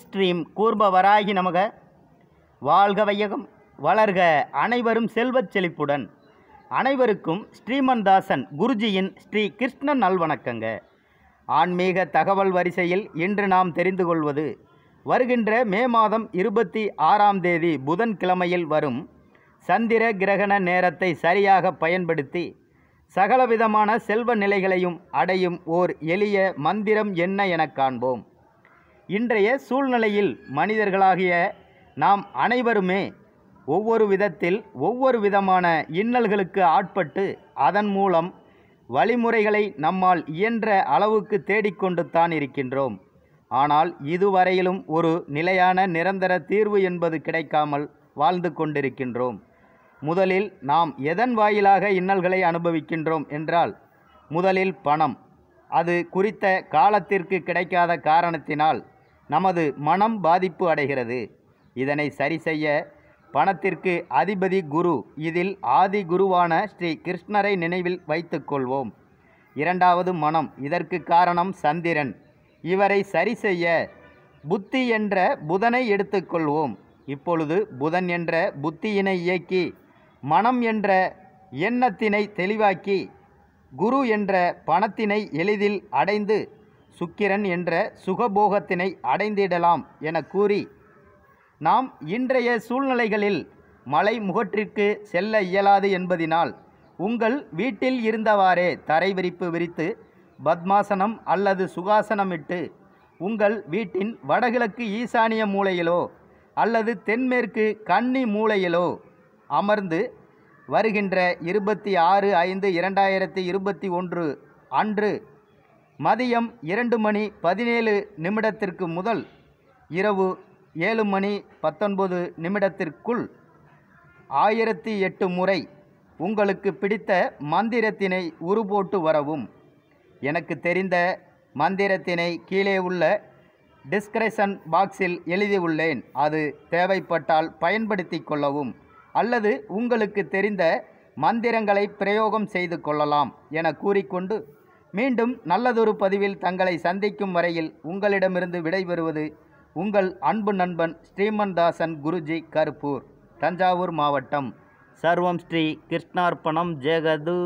ஸ்ரீம் கூர்ப வராகி நமக வாழ்க வையகம் வளர்க அனைவரும் செல்வச் செழிப்புடன் அனைவருக்கும் ஸ்ரீமன் தாசன் குருஜியின் ஸ்ரீ கிருஷ்ணன் நல்வணக்கங்க ஆன்மீக தகவல் வரிசையில் இன்று நாம் தெரிந்து கொள்வது வருகின்ற மே மாதம் இருபத்தி ஆறாம் தேதி புதன்கிழமையில் வரும் சந்திர கிரகண நேரத்தை சரியாக பயன்படுத்தி சகலவிதமான செல்வ நிலைகளையும் அடையும் ஓர் எளிய மந்திரம் என்ன என காண்போம் இன்றைய சூழ்நிலையில் மனிதர்களாகிய நாம் அனைவருமே ஒவ்வொரு விதத்தில் ஒவ்வொரு விதமான இன்னல்களுக்கு ஆட்பட்டு அதன் மூலம் வழிமுறைகளை நம்மால் இயன்ற அளவுக்கு தேடிக்கொண்டு தான் இருக்கின்றோம் ஆனால் இதுவரையிலும் ஒரு நிலையான நிரந்தர தீர்வு என்பது கிடைக்காமல் வாழ்ந்து கொண்டிருக்கின்றோம் முதலில் நாம் எதன் வாயிலாக இன்னல்களை அனுபவிக்கின்றோம் என்றால் முதலில் பணம் அது குறித்த காலத்திற்கு கிடைக்காத காரணத்தினால் நமது மனம் பாதிப்பு அடைகிறது இதனை சரி செய்ய பணத்திற்கு அதிபதி குரு இதில் ஆதி குருவான ஸ்ரீ கிருஷ்ணரை நினைவில் வைத்து கொள்வோம் இரண்டாவது மனம் இதற்கு காரணம் சந்திரன் இவரை சரி செய்ய புத்தி என்ற புதனை எடுத்துக்கொள்வோம் இப்பொழுது புதன் என்ற புத்தியினை இயக்கி மனம் என்ற எண்ணத்தினை தெளிவாக்கி குரு என்ற பணத்தினை எளிதில் அடைந்து சுக்கிரன் என்ற சுகபோகத்தினை அடைந்திடலாம் என கூறி நாம் இன்றைய சூழ்நிலைகளில் மலை முகற்றிற்கு செல்ல இயலாது என்பதினால் உங்கள் வீட்டில் இருந்தவாறே தரை விரிப்பு விரித்து பத்மாசனம் அல்லது சுகாசனமிட்டு உங்கள் வீட்டின் வடகிழக்கு ஈசானிய மூலையிலோ அல்லது தென்மேற்கு கன்னி மூலையிலோ அமர்ந்து வருகின்ற இருபத்தி ஆறு ஐந்து இரண்டாயிரத்தி இருபத்தி ஒன்று அன்று மதியம் இரண்டு மணி பதினேழு நிமிடத்திற்கு முதல் இரவு ஏழு மணி பத்தொன்பது நிமிடத்திற்குள் ஆயிரத்தி எட்டு முறை உங்களுக்கு பிடித்த மந்திரத்தினை உருபோட்டு வரவும் எனக்கு தெரிந்த மந்திரத்தினை கீழே உள்ள டிஸ்கிரிப்ஷன் பாக்ஸில் எழுதியுள்ளேன் அது தேவைப்பட்டால் பயன்படுத்தி கொள்ளவும் அல்லது உங்களுக்கு தெரிந்த மந்திரங்களை பிரயோகம் செய்து கொள்ளலாம் என கூறிக்கொண்டு மீண்டும் நல்லதொரு பதிவில் தங்களை சந்திக்கும் வரையில் உங்களிடமிருந்து விடைபெறுவது உங்கள் அன்பு நண்பன் ஸ்ரீமன்தாசன் குருஜி கருப்பூர் தஞ்சாவூர் மாவட்டம் சர்வம் ஸ்ரீ கிருஷ்ணார்ப்பணம் ஜெகது